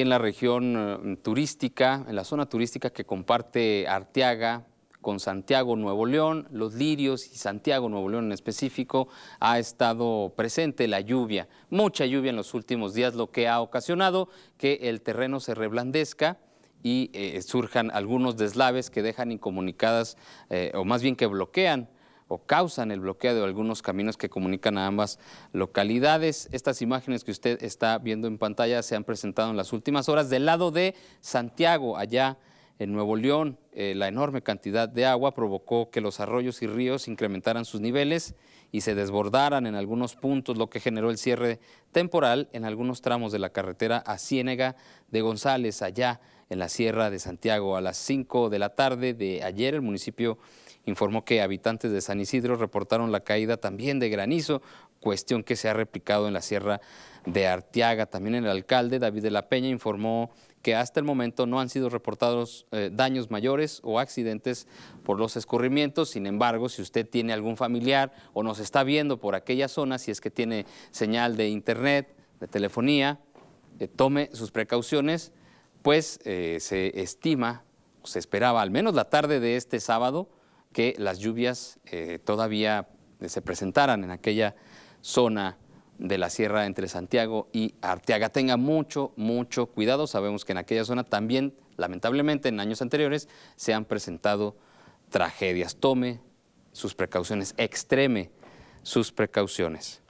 en la región eh, turística, en la zona turística que comparte Arteaga con Santiago Nuevo León, los lirios y Santiago Nuevo León en específico, ha estado presente la lluvia, mucha lluvia en los últimos días, lo que ha ocasionado que el terreno se reblandezca y eh, surjan algunos deslaves que dejan incomunicadas eh, o más bien que bloquean o causan el bloqueo de algunos caminos que comunican a ambas localidades. Estas imágenes que usted está viendo en pantalla se han presentado en las últimas horas del lado de Santiago, allá en Nuevo León. Eh, la enorme cantidad de agua provocó que los arroyos y ríos incrementaran sus niveles y se desbordaran en algunos puntos, lo que generó el cierre temporal en algunos tramos de la carretera a Ciénega de González, allá en la Sierra de Santiago. A las 5 de la tarde de ayer, el municipio informó que habitantes de San Isidro reportaron la caída también de granizo, cuestión que se ha replicado en la Sierra de Artiaga También el alcalde, David de la Peña, informó que hasta el momento no han sido reportados eh, daños mayores o accidentes por los escurrimientos. Sin embargo, si usted tiene algún familiar o nos está viendo por aquella zona, si es que tiene señal de internet, de telefonía, eh, tome sus precauciones, pues eh, se estima, se esperaba al menos la tarde de este sábado, que las lluvias eh, todavía se presentaran en aquella zona de la sierra entre Santiago y Arteaga. Tenga mucho, mucho cuidado. Sabemos que en aquella zona también, lamentablemente, en años anteriores se han presentado tragedias. Tome sus precauciones, extreme sus precauciones.